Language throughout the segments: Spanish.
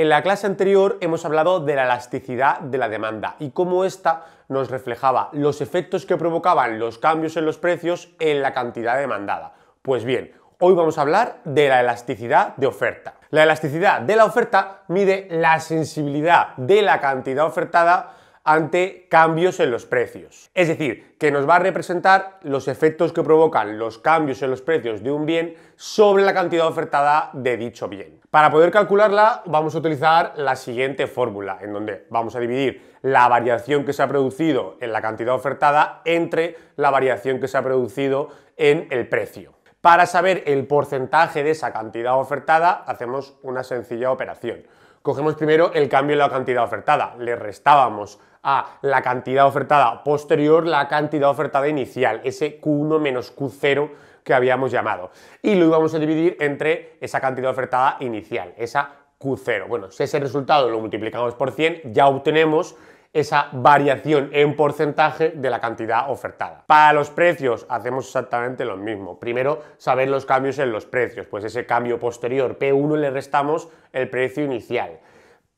En la clase anterior hemos hablado de la elasticidad de la demanda y cómo ésta nos reflejaba los efectos que provocaban los cambios en los precios en la cantidad demandada. Pues bien, hoy vamos a hablar de la elasticidad de oferta. La elasticidad de la oferta mide la sensibilidad de la cantidad ofertada ante cambios en los precios. Es decir, que nos va a representar los efectos que provocan los cambios en los precios de un bien sobre la cantidad ofertada de dicho bien. Para poder calcularla vamos a utilizar la siguiente fórmula, en donde vamos a dividir la variación que se ha producido en la cantidad ofertada entre la variación que se ha producido en el precio. Para saber el porcentaje de esa cantidad ofertada, hacemos una sencilla operación. Cogemos primero el cambio en la cantidad ofertada, le restábamos a la cantidad ofertada posterior la cantidad ofertada inicial, ese Q1 menos Q0 que habíamos llamado. Y lo íbamos a dividir entre esa cantidad ofertada inicial, esa Q0. Bueno, si ese resultado lo multiplicamos por 100, ya obtenemos esa variación en porcentaje de la cantidad ofertada. Para los precios hacemos exactamente lo mismo. Primero, saber los cambios en los precios, pues ese cambio posterior P1 le restamos el precio inicial,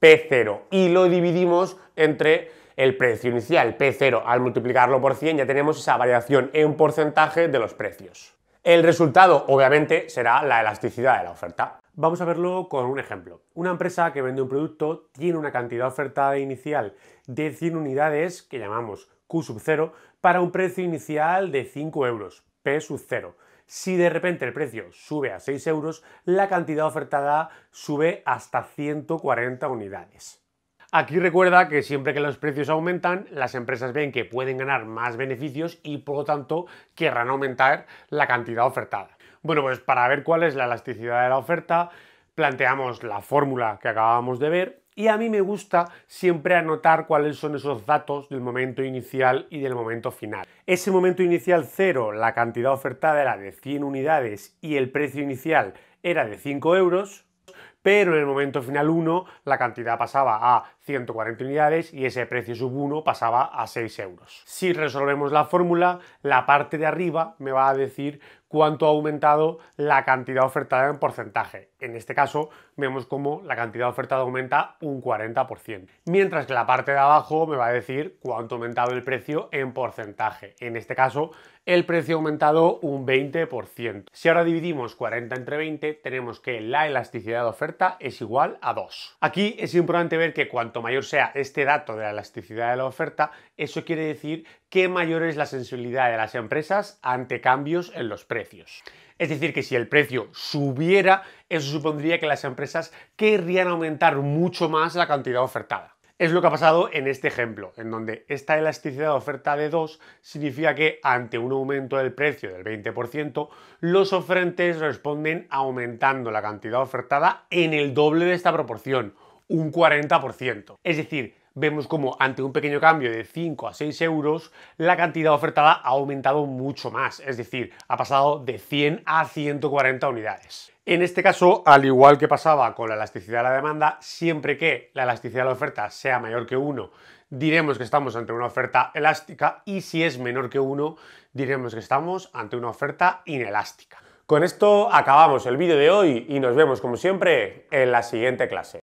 P0, y lo dividimos entre el precio inicial, P0, al multiplicarlo por 100 ya tenemos esa variación en porcentaje de los precios. El resultado, obviamente, será la elasticidad de la oferta. Vamos a verlo con un ejemplo. Una empresa que vende un producto tiene una cantidad ofertada inicial de 100 unidades, que llamamos Q sub 0, para un precio inicial de 5 euros, P sub 0. Si de repente el precio sube a 6 euros, la cantidad ofertada sube hasta 140 unidades. Aquí recuerda que siempre que los precios aumentan, las empresas ven que pueden ganar más beneficios y por lo tanto querrán aumentar la cantidad ofertada. Bueno, pues para ver cuál es la elasticidad de la oferta, planteamos la fórmula que acabamos de ver y a mí me gusta siempre anotar cuáles son esos datos del momento inicial y del momento final. Ese momento inicial cero, la cantidad ofertada era de 100 unidades y el precio inicial era de 5 euros, pero en el momento final 1 la cantidad pasaba a 140 unidades y ese precio sub 1 pasaba a 6 euros. Si resolvemos la fórmula, la parte de arriba me va a decir cuánto ha aumentado la cantidad ofertada en porcentaje. En este caso vemos cómo la cantidad ofertada aumenta un 40%, mientras que la parte de abajo me va a decir cuánto ha aumentado el precio en porcentaje. En este caso el precio ha aumentado un 20%. Si ahora dividimos 40 entre 20, tenemos que la elasticidad de oferta es igual a 2. Aquí es importante ver que cuanto mayor sea este dato de la elasticidad de la oferta, eso quiere decir que mayor es la sensibilidad de las empresas ante cambios en los precios. Es decir, que si el precio subiera, eso supondría que las empresas querrían aumentar mucho más la cantidad ofertada. Es lo que ha pasado en este ejemplo, en donde esta elasticidad de oferta de 2 significa que ante un aumento del precio del 20%, los oferentes responden aumentando la cantidad ofertada en el doble de esta proporción, un 40%. Es decir, vemos como ante un pequeño cambio de 5 a 6 euros, la cantidad ofertada ha aumentado mucho más, es decir, ha pasado de 100 a 140 unidades. En este caso, al igual que pasaba con la elasticidad de la demanda, siempre que la elasticidad de la oferta sea mayor que 1, diremos que estamos ante una oferta elástica y si es menor que 1, diremos que estamos ante una oferta inelástica. Con esto acabamos el vídeo de hoy y nos vemos como siempre en la siguiente clase.